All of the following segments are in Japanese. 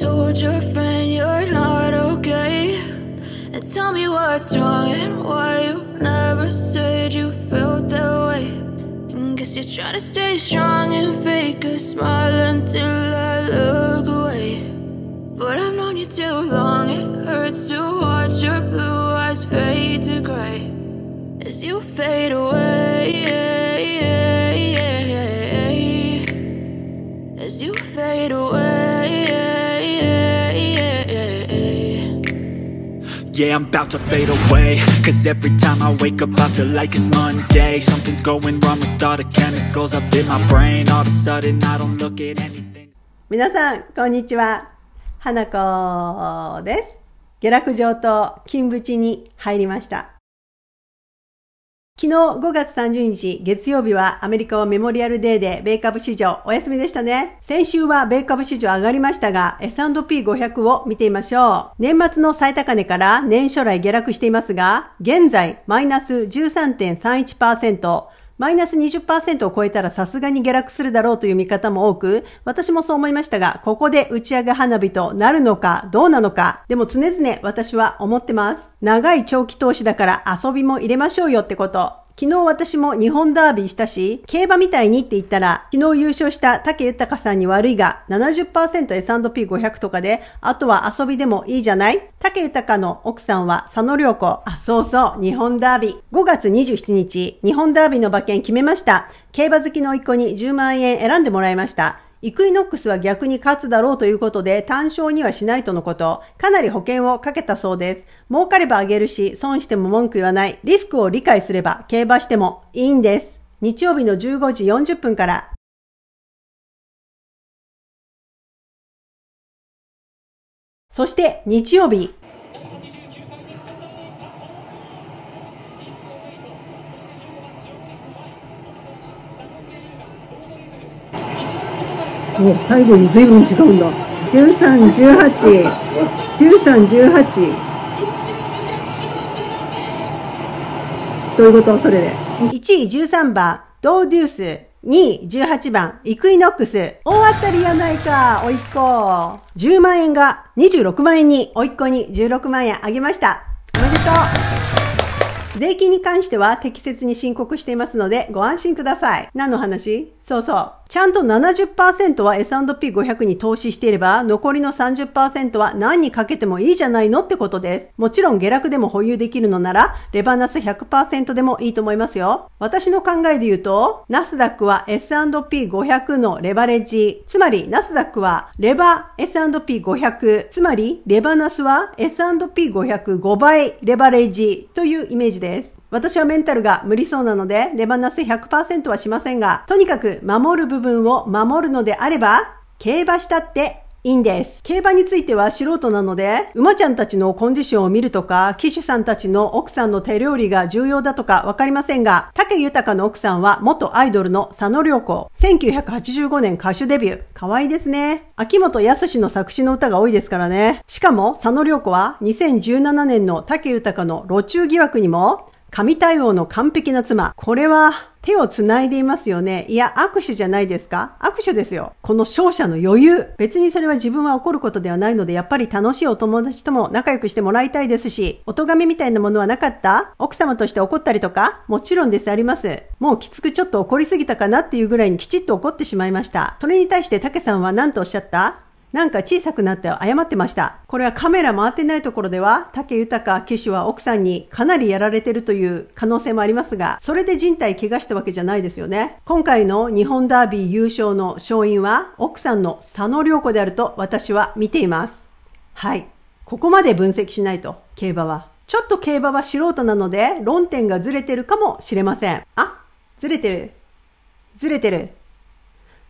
told your friend you're not okay And tell me what's wrong and why you never said you felt that way and guess you're trying to stay strong and fake a smile until I look away But I've known you too long, it hurts to watch your blue eyes fade to gray As you fade away Yeah, I'm about to fade away Cause every time I wake up I feel like it's Monday Something's going wrong with all the chemicals up in my brain All of a sudden I don't look at anything 皆さん、こんにちは。花子です。下落上と金縁に入りました。昨日5月30日月曜日はアメリカはメモリアルデーで米株市場お休みでしたね。先週は米株市場上がりましたが S&P500 を見てみましょう。年末の最高値から年初来下落していますが、現在マイナス13.31%、マイナス20%を超えたらさすがに下落するだろうという見方も多く、私もそう思いましたが、ここで打ち上げ花火となるのかどうなのか、でも常々私は思ってます。長い長期投資だから遊びも入れましょうよってこと。昨日私も日本ダービーしたし、競馬みたいにって言ったら、昨日優勝した竹豊さんに悪いが70%、S&P500 とかで、あとは遊びでもいいじゃない竹豊の奥さんは佐野良子。あ、そうそう、日本ダービー。5月27日、日本ダービーの馬券決めました。競馬好きの一個に10万円選んでもらいました。イクイノックスは逆に勝つだろうということで単勝にはしないとのこと、かなり保険をかけたそうです。儲かればあげるし、損しても文句言わない、リスクを理解すれば競馬してもいいんです。日曜日の15時40分からそして日曜日。お、最後に随分違うんだ。13、18、13、18。どういうことそれで。1位13番、ドーデュース。2位、18番、イクイノックス。大当たりやないか、おいっ子。10万円が26万円に、おいっ子に16万円あげました。おめでとう。税金に関しては適切に申告していますので、ご安心ください。何の話そうそう。ちゃんと70%は S&P500 に投資していれば、残りの30%は何にかけてもいいじゃないのってことです。もちろん下落でも保有できるのなら、レバナス100%でもいいと思いますよ。私の考えで言うと、ナスダックは S&P500 のレバレッジ、つまりナスダックはレバ S&P500、つまりレバナスは S&P500 5倍レバレッジというイメージです。私はメンタルが無理そうなので、レバナス100%はしませんが、とにかく守る部分を守るのであれば、競馬したっていいんです。競馬については素人なので、馬ちゃんたちのコンディションを見るとか、騎手さんたちの奥さんの手料理が重要だとかわかりませんが、竹豊の奥さんは元アイドルの佐野良子。1985年歌手デビュー。可愛いですね。秋元康の作詞の歌が多いですからね。しかも、佐野良子は2017年の竹豊の路中疑惑にも、神対応の完璧な妻。これは手を繋いでいますよね。いや、握手じゃないですか握手ですよ。この勝者の余裕。別にそれは自分は怒ることではないので、やっぱり楽しいお友達とも仲良くしてもらいたいですし、お咎めみたいなものはなかった奥様として怒ったりとかもちろんです、あります。もうきつくちょっと怒りすぎたかなっていうぐらいにきちっと怒ってしまいました。それに対して、たけさんは何とおっしゃったなんか小さくなって謝ってました。これはカメラ回ってないところでは、竹豊騎手は奥さんにかなりやられてるという可能性もありますが、それで人体怪我したわけじゃないですよね。今回の日本ダービー優勝の勝因は、奥さんの佐野良子であると私は見ています。はい。ここまで分析しないと、競馬は。ちょっと競馬は素人なので、論点がずれてるかもしれません。あ、ずれてる。ずれてる。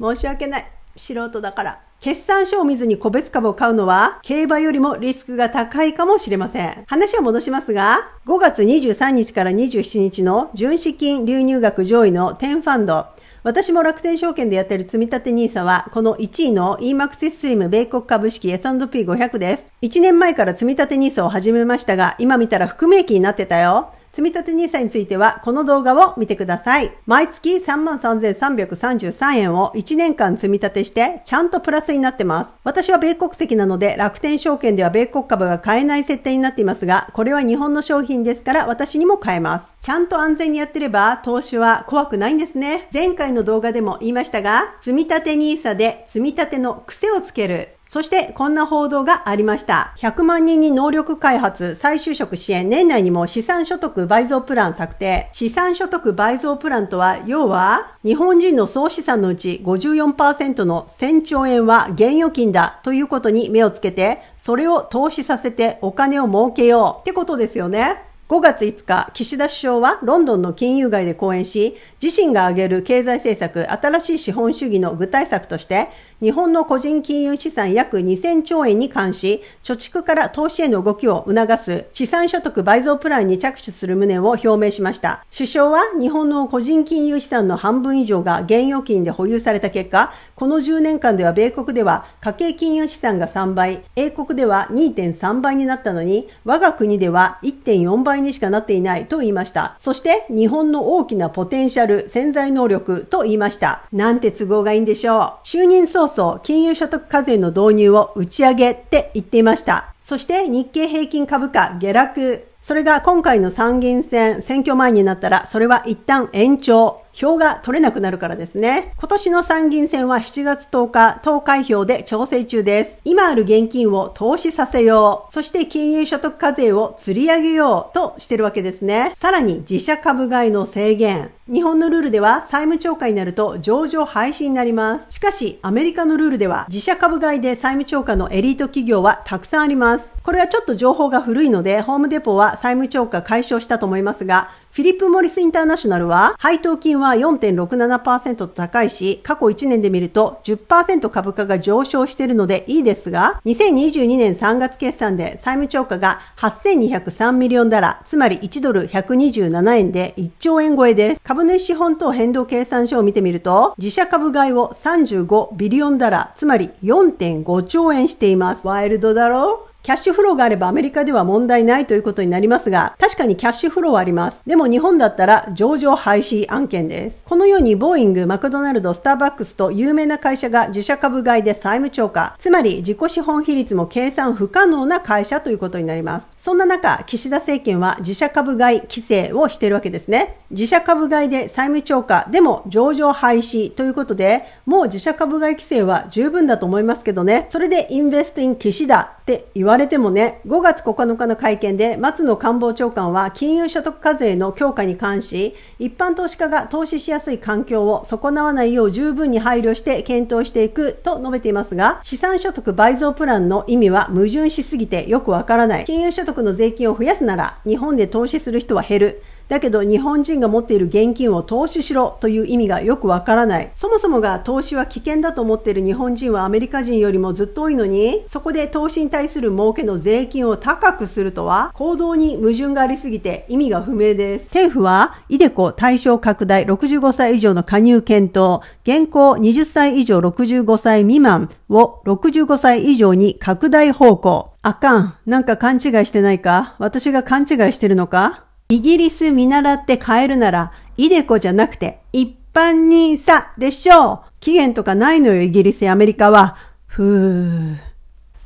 申し訳ない。素人だから。決算書を見ずに個別株を買うのは、競馬よりもリスクが高いかもしれません。話を戻しますが、5月23日から27日の純資金流入額上位の10ファンド、私も楽天証券でやっている積立 NISA は、この1位の EMAX s l i m 米国株式 S&P500 です。1年前から積立 NISA を始めましたが、今見たら含み益になってたよ。積立 NISA については、この動画を見てください。毎月33,333円を1年間積み立てして、ちゃんとプラスになってます。私は米国籍なので、楽天証券では米国株が買えない設定になっていますが、これは日本の商品ですから、私にも買えます。ちゃんと安全にやってれば、投資は怖くないんですね。前回の動画でも言いましたが、積立 NISA で積み立ての癖をつけるそしてこんな報道がありました。100万人に能力開発、再就職支援、年内にも資産所得倍増プラン策定。資産所得倍増プランとは、要は、日本人の総資産のうち54%の1000兆円は現預金だということに目をつけて、それを投資させてお金を儲けようってことですよね。5月5日、岸田首相はロンドンの金融街で講演し、自身が挙げる経済政策、新しい資本主義の具体策として、日本の個人金融資産約2000兆円に関し、貯蓄から投資への動きを促す資産所得倍増プランに着手する旨を表明しました。首相は日本の個人金融資産の半分以上が現預金で保有された結果、この10年間では米国では家計金融資産が3倍、英国では2.3倍になったのに、我が国では1.4倍にしかなっていないと言いました。そして日本の大きなポテンシャル、潜在能力と言いました。なんて都合がいいんでしょう。就任早々、金融所得課税の導入を打ち上げって言っていました。そして日経平均株価下落。それが今回の参議院選、選挙前になったら、それは一旦延長。票が取れなくなるからですね。今年の参議院選は7月10日、投開票で調整中です。今ある現金を投資させよう。そして金融所得課税を釣り上げようとしてるわけですね。さらに自社株買いの制限。日本のルールでは債務超過になると上場廃止になります。しかし、アメリカのルールでは自社株買いで債務超過のエリート企業はたくさんあります。これはちょっと情報が古いので、ホームデポは債務超過解消したと思いますが、フィリップ・モリス・インターナショナルは、配当金は4.67%と高いし、過去1年で見ると10%株価が上昇しているのでいいですが、2022年3月決算で債務超過が8203ミリオンダラ、つまり1ドル127円で1兆円超えです。株主資本等変動計算書を見てみると、自社株買いを35ビリオンダラ、つまり4.5兆円しています。ワイルドだろキャッシュフローがあればアメリカでは問題ないということになりますが、確かにキャッシュフローはあります。でも日本だったら上場廃止案件です。このようにボーイング、マクドナルド、スターバックスと有名な会社が自社株買いで債務超過、つまり自己資本比率も計算不可能な会社ということになります。そんな中、岸田政権は自社株買い規制をしているわけですね。自社株買いで債務超過でも上場廃止ということで、もう自社株買い規制は十分だと思いますけどね。それでインベストイン岸田って言われてもね、5月9日の会見で松野官房長官は金融所得課税の強化に関し、一般投資家が投資しやすい環境を損なわないよう十分に配慮して検討していくと述べていますが、資産所得倍増プランの意味は矛盾しすぎてよくわからない。金融所得の税金を増やすなら、日本で投資する人は減る。だけど日本人が持っている現金を投資しろという意味がよくわからない。そもそもが投資は危険だと思っている日本人はアメリカ人よりもずっと多いのに、そこで投資に対する儲けの税金を高くするとは、行動に矛盾がありすぎて意味が不明です。政府は、イデコ対象拡大65歳以上の加入検討、現行20歳以上65歳未満を65歳以上に拡大方向。あかん。なんか勘違いしてないか私が勘違いしてるのかイギリス見習って変えるなら、イデコじゃなくて、一般にさ、でしょう。期限とかないのよ、イギリスやアメリカは。ふぅ。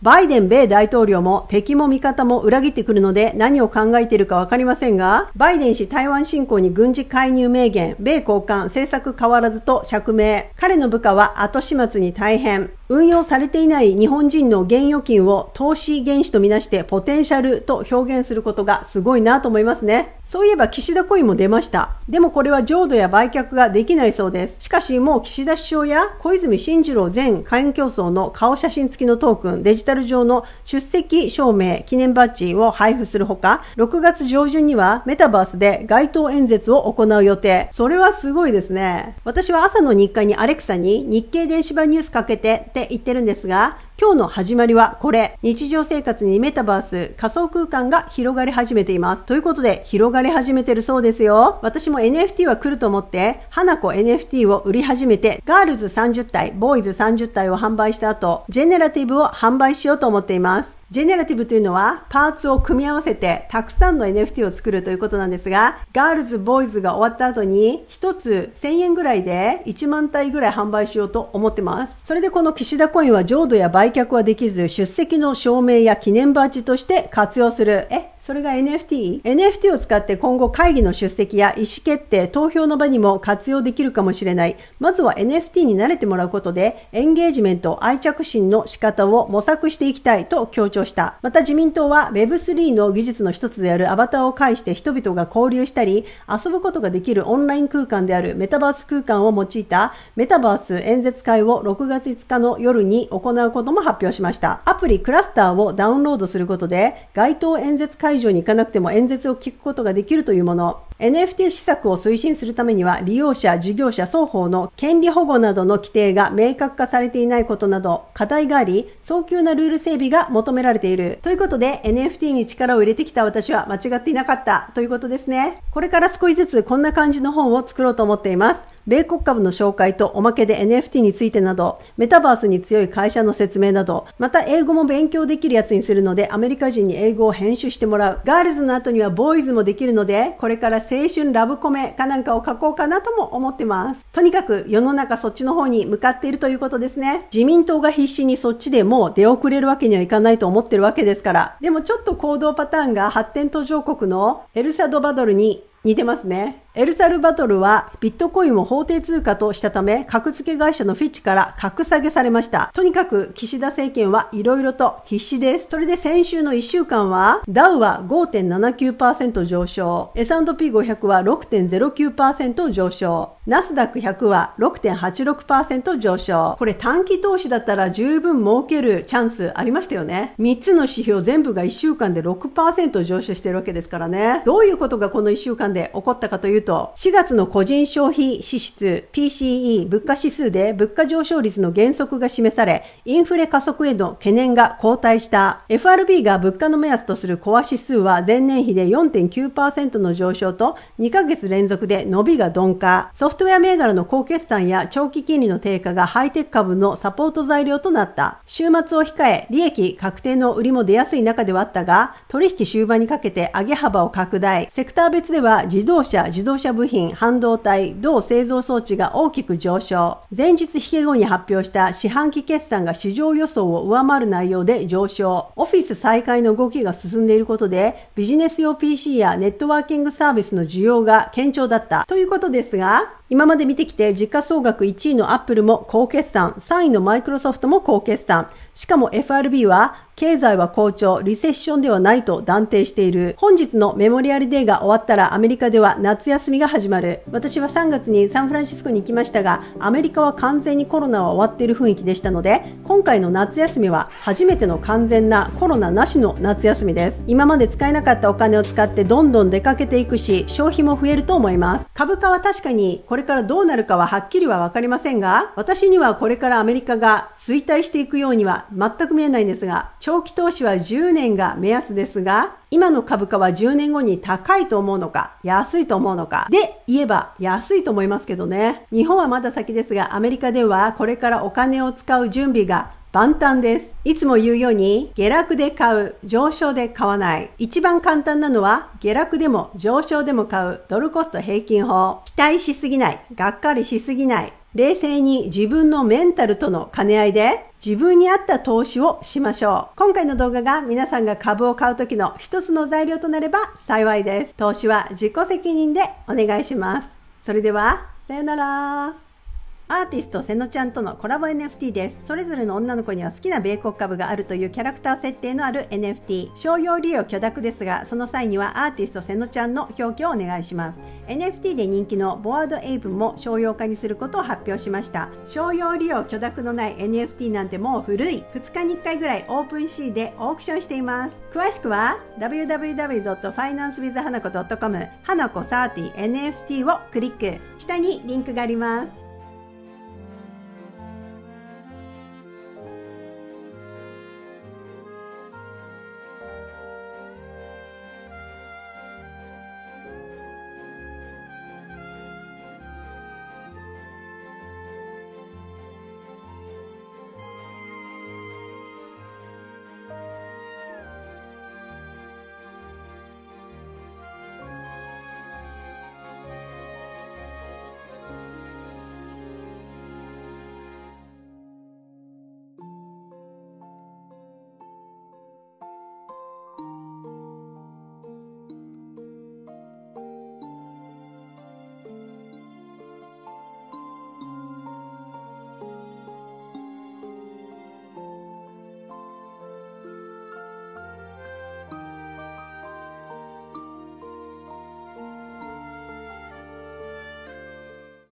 バイデン米大統領も敵も味方も裏切ってくるので何を考えているかわかりませんが、バイデン氏台湾侵攻に軍事介入名言、米交換、政策変わらずと釈明。彼の部下は後始末に大変。運用されていない日本人の現預金を投資原資とみなしてポテンシャルと表現することがすごいなと思いますね。そういえば岸田コインも出ました。でもこれは浄土や売却ができないそうです。しかしもう岸田首相や小泉進次郎前会員競争の顔写真付きのトークン、デジタル上の出席証明記念バッジを配布するほか、6月上旬にはメタバースで街頭演説を行う予定。それはすごいですね。私は朝の日課にアレクサに日経電子版ニュースかけてってって言ってるんですが、今日の始まりはこれ。日常生活にメタバース、仮想空間が広がり始めています。ということで、広がり始めてるそうですよ。私も NFT は来ると思って、花子 NFT を売り始めて、ガールズ30体、ボーイズ30体を販売した後、ジェネラティブを販売しようと思っています。ジェネラティブというのはパーツを組み合わせてたくさんの NFT を作るということなんですが、ガールズ、ボーイズが終わった後に1つ1000円ぐらいで1万体ぐらい販売しようと思ってます。それでこの岸田コインは浄土や売却はできず、出席の証明や記念バッジとして活用する。えそれが NFT?NFT を使って今後会議の出席や意思決定、投票の場にも活用できるかもしれない。まずは NFT に慣れてもらうことで、エンゲージメント、愛着心の仕方を模索していきたいと強調した。また自民党は Web3 の技術の一つであるアバターを介して人々が交流したり、遊ぶことができるオンライン空間であるメタバース空間を用いたメタバース演説会を6月5日の夜に行うことも発表しました。アプリクラスターをダウンロードすることで、街頭演説会会場に行かなくても演説を聞くことができるというもの。NFT 施策を推進するためには、利用者、事業者双方の権利保護などの規定が明確化されていないことなど、課題があり、早急なルール整備が求められている。ということで、NFT に力を入れてきた私は間違っていなかったということですね。これから少しずつこんな感じの本を作ろうと思っています。米国株の紹介とおまけで NFT についてなど、メタバースに強い会社の説明など、また英語も勉強できるやつにするので、アメリカ人に英語を編集してもらう。ガールズの後にはボーイズもできるので、これから青春ラブコメかなんかを書こうかなとも思ってます。とにかく世の中そっちの方に向かっているということですね。自民党が必死にそっちでもう出遅れるわけにはいかないと思ってるわけですから。でもちょっと行動パターンが発展途上国のエルサドバドルに似てますね。エルサルバトルはビットコインを法定通貨としたため、格付け会社のフィッチから格下げされました。とにかく岸田政権はいろいろと必死です。それで先週の1週間は、ダウは5.79%上昇、S&P500 は6.09%上昇、ナスダック100は6.86%上昇。これ短期投資だったら十分儲けるチャンスありましたよね。3つの指標全部が1週間で6%上昇してるわけですからね。どういうことがこの1週間で起こったかというると、4月の個人消費支出 PCE 物価指数で物価上昇率の減速が示され、インフレ加速への懸念が後退した。FRB が物価の目安とするコア指数は前年比で4.9%の上昇と2ヶ月連続で伸びが鈍化。ソフトウェア銘柄の高決算や長期金利の低下がハイテク株のサポート材料となった。週末を控え、利益確定の売りも出やすい中ではあったが、取引終盤にかけて上げ幅を拡大。セクター別では自動車、自動動車部品、半導体、同製造装置が大きく上昇。前日引け後に発表した四半期決算が市場予想を上回る内容で上昇。オフィス再開の動きが進んでいることで、ビジネス用 PC やネットワーキングサービスの需要が堅調だったということですが、今まで見てきて、時価総額1位のアップルも高決算、3位のマイクロソフトも高決算。しかも FRB は、経済は好調、リセッションではないと断定している。本日のメモリアルデーが終わったらアメリカでは夏休みが始まる。私は3月にサンフランシスコに行きましたが、アメリカは完全にコロナは終わっている雰囲気でしたので、今回の夏休みは初めての完全なコロナなしの夏休みです。今まで使えなかったお金を使ってどんどん出かけていくし、消費も増えると思います。株価は確かにこれれからどうなるかははっきりはわかりませんが、私にはこれからアメリカが衰退していくようには全く見えないんですが、長期投資は10年が目安ですが、今の株価は10年後に高いと思うのか、安いと思うのか、で言えば安いと思いますけどね。日本はまだ先ですが、アメリカではこれからお金を使う準備が万端です。いつも言うように、下落で買う、上昇で買わない。一番簡単なのは、下落でも上昇でも買う、ドルコスト平均法。期待しすぎない、がっかりしすぎない。冷静に自分のメンタルとの兼ね合いで自分に合った投資をしましょう。今回の動画が皆さんが株を買う時の一つの材料となれば幸いです。投資は自己責任でお願いします。それでは、さようなら。アーティストせのちゃんとのコラボ NFT です。それぞれの女の子には好きな米国株があるというキャラクター設定のある NFT。商用利用許諾ですが、その際にはアーティストせのちゃんの表記をお願いします。NFT で人気のボワードエイブも商用化にすることを発表しました。商用利用許諾のない NFT なんてもう古い。2日に1回ぐらいオープン C でオークションしています。詳しくは www.financewithhanako.com 花子30 NFT をクリック。下にリンクがあります。